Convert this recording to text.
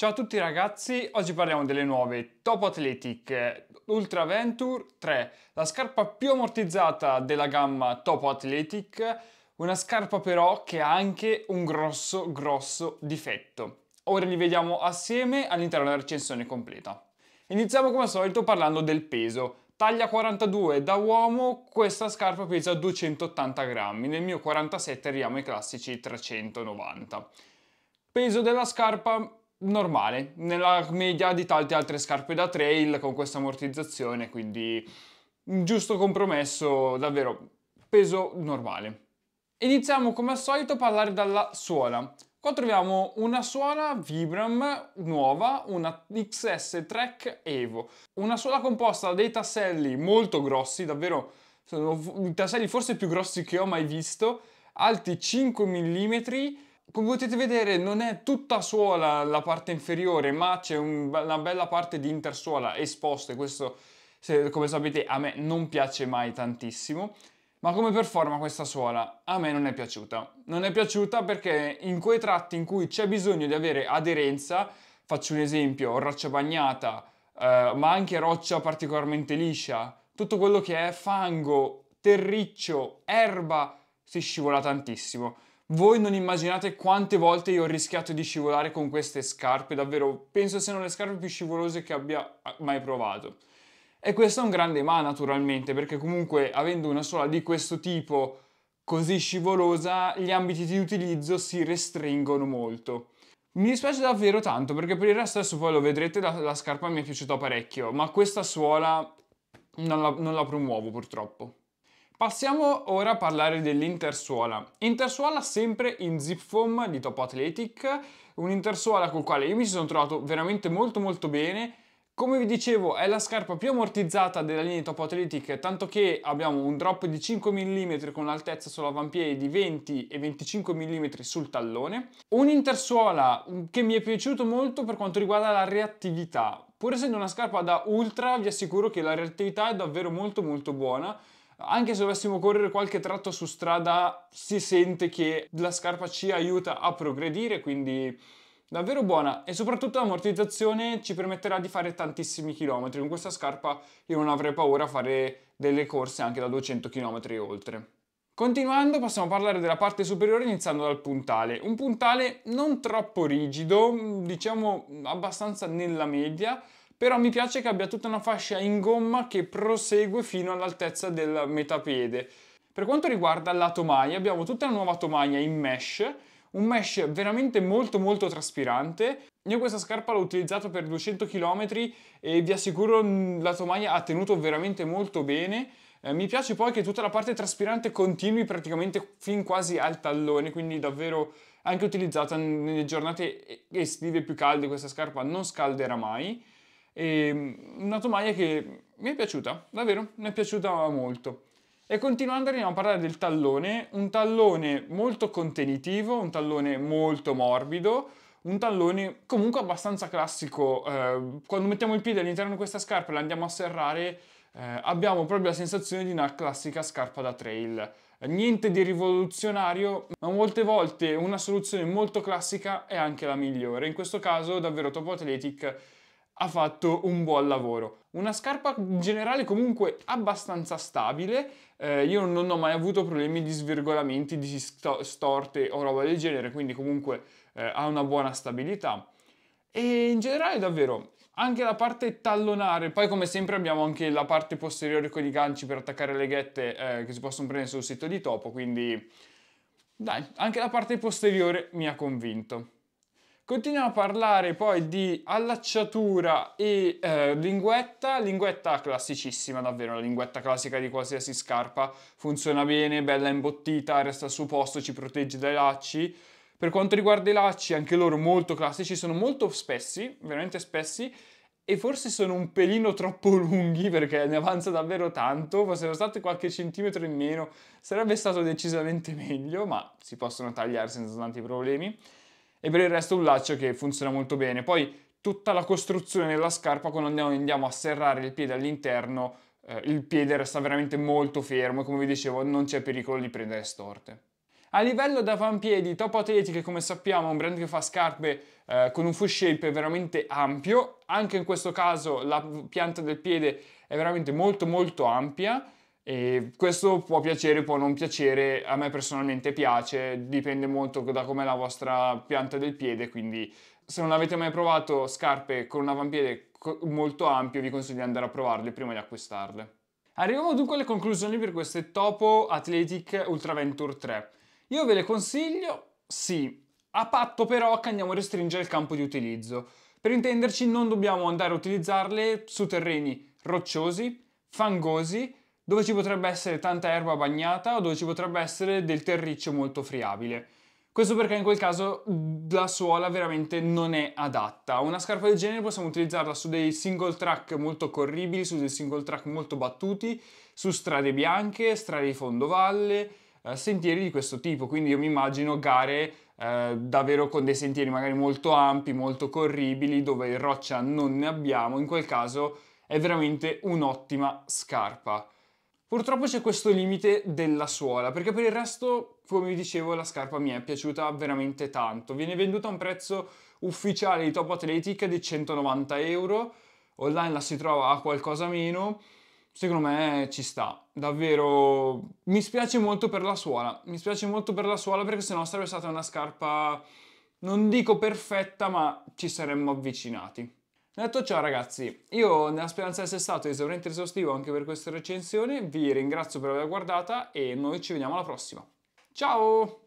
Ciao a tutti ragazzi, oggi parliamo delle nuove Top Athletic Ultra Venture 3, la scarpa più ammortizzata della gamma Top Athletic, una scarpa però che ha anche un grosso grosso difetto. Ora li vediamo assieme all'interno della recensione completa. Iniziamo come al solito parlando del peso. Taglia 42 da uomo, questa scarpa pesa 280 grammi, nel mio 47 arriviamo ai classici 390. Peso della scarpa normale, nella media di tante altre scarpe da trail con questa ammortizzazione, quindi un giusto compromesso, davvero peso normale. Iniziamo come al solito a parlare dalla suola. Qua troviamo una suola Vibram nuova, una XS Trek Evo. Una suola composta da dei tasselli molto grossi, davvero sono i tasselli forse più grossi che ho mai visto, alti 5 mm come potete vedere non è tutta suola la parte inferiore, ma c'è un, una bella parte di intersuola esposta e questo, se, come sapete, a me non piace mai tantissimo. Ma come performa questa suola? A me non è piaciuta. Non è piaciuta perché in quei tratti in cui c'è bisogno di avere aderenza, faccio un esempio, roccia bagnata, eh, ma anche roccia particolarmente liscia, tutto quello che è fango, terriccio, erba, si scivola tantissimo. Voi non immaginate quante volte io ho rischiato di scivolare con queste scarpe, davvero penso siano le scarpe più scivolose che abbia mai provato. E questo è un grande ma naturalmente, perché comunque avendo una sola di questo tipo così scivolosa, gli ambiti di utilizzo si restringono molto. Mi dispiace davvero tanto perché per il resto adesso poi lo vedrete, la, la scarpa mi è piaciuta parecchio, ma questa suola non la, non la promuovo purtroppo. Passiamo ora a parlare dell'intersuola. Intersuola sempre in zip foam di Top Athletic, un'intersuola con la quale io mi sono trovato veramente molto molto bene. Come vi dicevo è la scarpa più ammortizzata della linea di Top Athletic, tanto che abbiamo un drop di 5 mm con l'altezza sull'avampiede di 20 e 25 mm sul tallone. Un'intersuola mm, che mi è piaciuto molto per quanto riguarda la reattività. Pur essendo una scarpa da ultra vi assicuro che la reattività è davvero molto molto buona anche se dovessimo correre qualche tratto su strada si sente che la scarpa ci aiuta a progredire, quindi davvero buona e soprattutto l'ammortizzazione ci permetterà di fare tantissimi chilometri. Con questa scarpa io non avrei paura a fare delle corse anche da 200 km e oltre. Continuando possiamo parlare della parte superiore iniziando dal puntale, un puntale non troppo rigido, diciamo abbastanza nella media, però mi piace che abbia tutta una fascia in gomma che prosegue fino all'altezza del metapiede. Per quanto riguarda la tomaia, abbiamo tutta la nuova tomaia in mesh, un mesh veramente molto molto traspirante. Io questa scarpa l'ho utilizzata per 200 km e vi assicuro la tomaia ha tenuto veramente molto bene. Eh, mi piace poi che tutta la parte traspirante continui praticamente fin quasi al tallone, quindi davvero anche utilizzata nelle giornate estive più calde questa scarpa non scalderà mai. E mm, una tomaia che mi è piaciuta, davvero, mi è piaciuta molto. E continuando andiamo a parlare del tallone, un tallone molto contenitivo, un tallone molto morbido, un tallone comunque abbastanza classico. Eh, quando mettiamo il piede all'interno di questa scarpa e la andiamo a serrare, eh, abbiamo proprio la sensazione di una classica scarpa da trail. niente di rivoluzionario, ma molte volte una soluzione molto classica è anche la migliore. In questo caso davvero Top Athletic ha fatto un buon lavoro. Una scarpa in generale comunque abbastanza stabile, eh, io non ho mai avuto problemi di svirgolamenti, di storte o roba del genere, quindi comunque eh, ha una buona stabilità. E in generale davvero anche la parte tallonare, poi come sempre abbiamo anche la parte posteriore con i ganci per attaccare le ghette eh, che si possono prendere sul sito di Topo, quindi dai, anche la parte posteriore mi ha convinto. Continuiamo a parlare poi di allacciatura e eh, linguetta, linguetta classicissima davvero, la linguetta classica di qualsiasi scarpa, funziona bene, bella imbottita, resta al suo posto, ci protegge dai lacci. Per quanto riguarda i lacci, anche loro molto classici, sono molto spessi, veramente spessi, e forse sono un pelino troppo lunghi perché ne avanza davvero tanto, fossero stati qualche centimetro in meno sarebbe stato decisamente meglio, ma si possono tagliare senza tanti problemi e per il resto un laccio che funziona molto bene. Poi tutta la costruzione della scarpa quando andiamo, andiamo a serrare il piede all'interno eh, il piede resta veramente molto fermo e come vi dicevo non c'è pericolo di prendere storte. A livello d'avampiedi, Top Atletica, come sappiamo è un brand che fa scarpe eh, con un foot shape veramente ampio, anche in questo caso la pianta del piede è veramente molto molto ampia, e questo può piacere, può non piacere, a me personalmente piace, dipende molto da com'è la vostra pianta del piede, quindi se non avete mai provato scarpe con un avampiede molto ampio vi consiglio di andare a provarle prima di acquistarle. Arriviamo dunque alle conclusioni per queste Topo Athletic Ultra Venture 3. Io ve le consiglio, sì, a patto però che andiamo a restringere il campo di utilizzo. Per intenderci non dobbiamo andare a utilizzarle su terreni rocciosi, fangosi dove ci potrebbe essere tanta erba bagnata o dove ci potrebbe essere del terriccio molto friabile. Questo perché in quel caso la suola veramente non è adatta. Una scarpa del genere possiamo utilizzarla su dei single track molto corribili, su dei single track molto battuti, su strade bianche, strade di fondovalle, eh, sentieri di questo tipo. Quindi io mi immagino gare eh, davvero con dei sentieri magari molto ampi, molto corribili, dove roccia non ne abbiamo. In quel caso è veramente un'ottima scarpa. Purtroppo c'è questo limite della suola, perché per il resto, come vi dicevo, la scarpa mi è piaciuta veramente tanto. Viene venduta a un prezzo ufficiale di Top Athletic di 190 euro, online la si trova a qualcosa meno, secondo me ci sta. Davvero mi spiace molto per la suola, mi spiace molto per la suola perché sennò sarebbe stata una scarpa non dico perfetta, ma ci saremmo avvicinati. Detto ciò ragazzi, io nella speranza di essere stato esauriente e esaustivo anche per questa recensione, vi ringrazio per aver guardata e noi ci vediamo alla prossima. Ciao!